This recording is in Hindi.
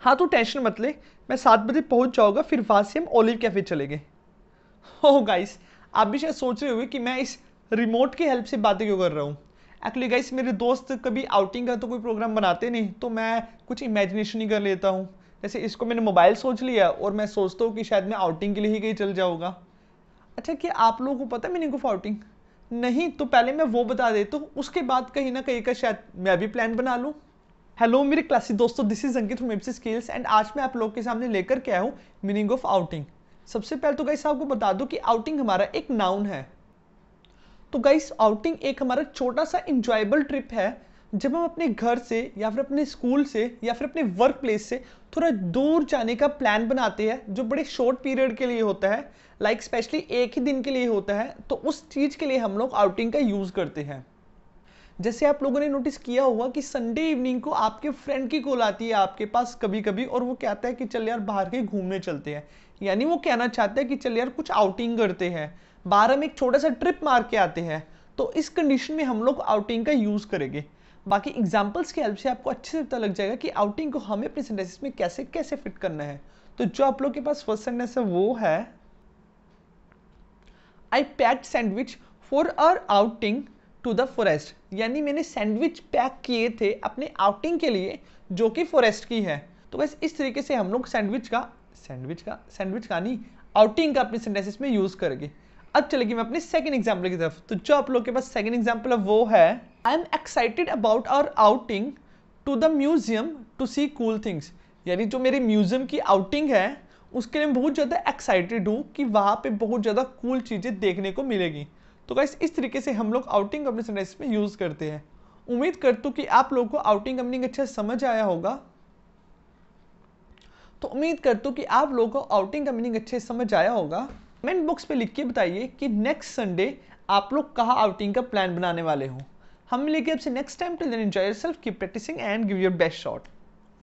हाँ तू टेंशन मत ले मैं सात बजे पहुंच जाऊँगा फिर वहाँ से हम ओलिव कैफे चले गए हो गाइस आप भी शायद सोच रहे होंगे कि मैं इस रिमोट की हेल्प से बातें क्यों कर रहा हूँ एक्चुअली गाइस मेरे दोस्त कभी आउटिंग का तो कोई प्रोग्राम बनाते नहीं तो मैं कुछ इमेजिनेशन ही कर लेता हूँ जैसे इसको मैंने मोबाइल सोच लिया और मैं सोचता हूँ कि शायद मैं आउटिंग के लिए ही कहीं चल जाऊँगा अच्छा क्या आप लोगों को पता है मीनिंग ऑफ आउटिंग नहीं तो पहले मैं वो बता देता तो हूँ उसके बाद कहीं ना कहीं का शायद मैं भी प्लान बना लूँ हेलो मेरे क्लासी दोस्तों this is Ankit from M C skills and आज मैं आप लोग के सामने लेकर के आया हूँ मीनिंग ऑफ आउटिंग सबसे पहले तो गाइस आपको बता दूं कि आउटिंग हमारा एक नाउन है तो गाइस आउटिंग एक हमारा छोटा सा इंजॉयबल ट्रिप है जब हम अपने घर से या फिर अपने स्कूल से या फिर अपने वर्क प्लेस से थोड़ा दूर जाने का प्लान बनाते हैं जो बड़े शॉर्ट पीरियड के लिए होता है लाइक like स्पेशली एक ही दिन के लिए होता है तो उस चीज़ के लिए हम लोग आउटिंग का यूज़ करते हैं जैसे आप लोगों ने नोटिस किया हुआ कि संडे इवनिंग को आपके फ्रेंड की कॉल आती है आपके पास कभी कभी और वो कहता है कि चल यार बाहर के घूमने चलते हैं यानी वो कहना चाहते हैं कि चल यार कुछ आउटिंग करते हैं बाहर हम एक छोटा सा ट्रिप मार के आते हैं तो इस कंडीशन में हम लोग आउटिंग का यूज़ करेंगे बाकी एग्जाम्पल्स की हेल्प से आपको अच्छे से पता लग जाएगा कि आउटिंग को हमें अपने सेंटेंसेस में कैसे कैसे फिट करना है तो जो आप लोग के पास फर्स्ट सेंटेंस है वो है I pack sandwich for our outing to the forest यानी मैंने सैंडविच पैक किए थे अपने आउटिंग के लिए जो कि फॉरेस्ट की है तो बस इस तरीके से हम लोग सैंडविच का सैंडविच का सैंडविच का नहीं आउटिंग का अपने सेंटेंसेस में यूज़ करेंगे अब चलेगी मैं अपने सेकंड एग्जाम्पल की तरफ तो जो आप लोग के पास सेकंड एग्जाम्पल है वो है I am excited about our outing to the museum to see cool things यानी जो मेरी म्यूजियम की आउटिंग है उसके लिए मैं बहुत ज़्यादा एक्साइटेड हूँ कि वहाँ पे बहुत ज़्यादा कूल cool चीज़ें देखने को मिलेगी तो गाइस इस तरीके से हम लोग आउटिंग कंपनी सेंटेंस में यूज़ करते हैं उम्मीद करता हूँ कि आप लोगों को आउटिंग कंपनी अच्छा समझ आया होगा तो उम्मीद करता हूँ कि आप लोगों को आउटिंग का मीनिंग अच्छे समझ आया होगा कमेंट बॉक्स पे लिख के बताइए कि नेक्स्ट संडे आप लोग कहाँ आउटिंग का प्लान बनाने वाले हो हम लेके आपसे next time to then enjoy yourself की practising and give your best shot